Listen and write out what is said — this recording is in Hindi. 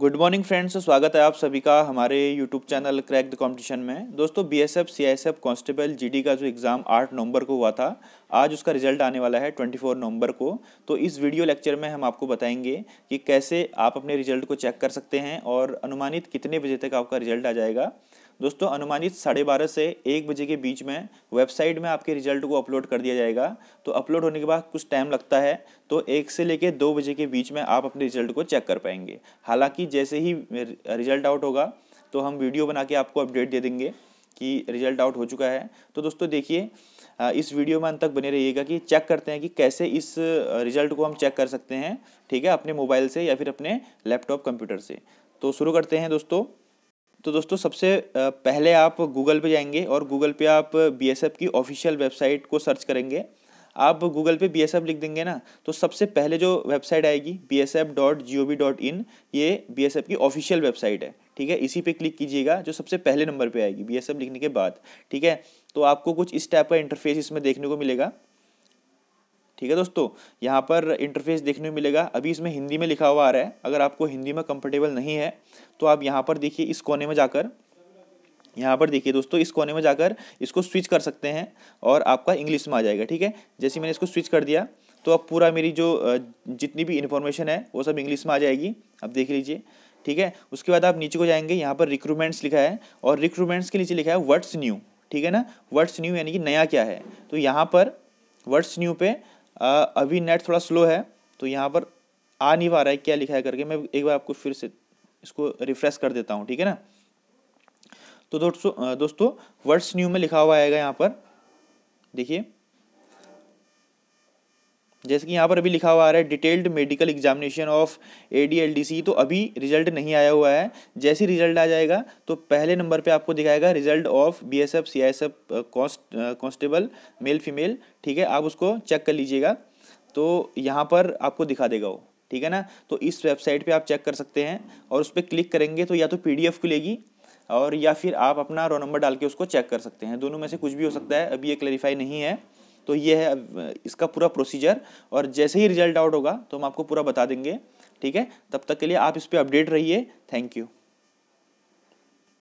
गुड मॉर्निंग फ्रेंड्स तो स्वागत है आप सभी का हमारे YouTube channel crack the competition में दोस्तों B S F C S F constable जी का जो एग्ज़ाम आठ नवंबर को हुआ था आज उसका रिजल्ट आने वाला है ट्वेंटी फोर नवंबर को तो इस वीडियो लेक्चर में हम आपको बताएंगे कि कैसे आप अपने रिजल्ट को चेक कर सकते हैं और अनुमानित कितने बजे तक आपका रिजल्ट आ जाएगा दोस्तों अनुमानित साढ़े बारह से एक बजे के बीच में वेबसाइट में आपके रिजल्ट को अपलोड कर दिया जाएगा तो अपलोड होने के बाद कुछ टाइम लगता है तो एक से लेकर दो बजे के बीच में आप अपने रिजल्ट को चेक कर पाएंगे हालांकि जैसे ही रिजल्ट आउट होगा तो हम वीडियो बना के आपको अपडेट दे देंगे कि रिजल्ट आउट हो चुका है तो दोस्तों देखिए इस वीडियो में अंत तक बने रहिएगा कि चेक करते हैं कि कैसे इस रिजल्ट को हम चेक कर सकते हैं ठीक है अपने मोबाइल से या फिर अपने लैपटॉप कंप्यूटर से तो शुरू करते हैं दोस्तों तो दोस्तों सबसे पहले आप गूगल पे जाएंगे और गूगल पे आप बी की ऑफिशियल वेबसाइट को सर्च करेंगे आप गूगल पे बी लिख देंगे ना तो सबसे पहले जो वेबसाइट आएगी B S F dot G O V dot in ये बी एस एफ की ऑफिशियल वेबसाइट है ठीक है इसी पे क्लिक कीजिएगा जो सबसे पहले नंबर पे आएगी बी एस एफ लिखने के बाद ठीक है तो आपको कुछ इस टाइप का इंटरफेस इसमें देखने को मिलेगा ठीक है दोस्तों यहाँ पर इंटरफेस देखने में मिलेगा अभी इसमें हिंदी में लिखा हुआ आ रहा है अगर आपको हिंदी में कंफर्टेबल नहीं है तो आप यहाँ पर देखिए इस कोने में जाकर यहाँ पर देखिए दोस्तों इस कोने में जाकर इसको स्विच कर सकते हैं और आपका इंग्लिश में आ जाएगा ठीक है जैसे मैंने इसको स्विच कर दिया तो अब पूरा मेरी जो जितनी भी इन्फॉर्मेशन है वो सब इंग्लिश में आ जाएगी आप देख लीजिए ठीक है उसके बाद आप नीचे को जाएंगे यहाँ पर रिक्रूटमेंट्स लिखा है और रिक्रूटमेंट्स के नीचे लिखा है वर्ड्स न्यू ठीक है ना वर्ड्स न्यू यानी कि नया क्या है तो यहाँ पर वर्ड्स न्यू पे अभी नेट थोड़ा स्लो है तो यहाँ पर आ नहीं पा रहा है क्या लिखा है करके मैं एक बार आपको फिर से इसको रिफ्रेश कर देता हूँ ठीक है ना तो दोस्तों दोस्तों वर्ड्स न्यू में लिखा हुआ आएगा यहाँ पर देखिए जैसे कि यहाँ पर अभी लिखा हुआ आ रहा है detailed medical examination of A तो अभी रिजल्ट नहीं आया हुआ है जैसे रिजल्ट आ जाएगा तो पहले नंबर पे आपको दिखाएगा result of B S F C I S F constable male female ठीक है आप उसको चेक कर लीजिएगा तो यहाँ पर आपको दिखा देगा वो ठीक है ना तो इस वेबसाइट पर आप चेक कर सकते हैं और उस पर क्लिक करेंगे तो या तो पी डी खुलेगी और या फिर आप अपना रो नंबर डाल के उसको चेक कर सकते हैं दोनों में से कुछ भी हो सकता है अभी ये क्लैरिफाई नहीं है तो ये है इसका पूरा प्रोसीजर और जैसे ही रिजल्ट आउट होगा तो हम आपको पूरा बता देंगे ठीक है तब तक के लिए आप इस पर अपडेट रहिए थैंक यू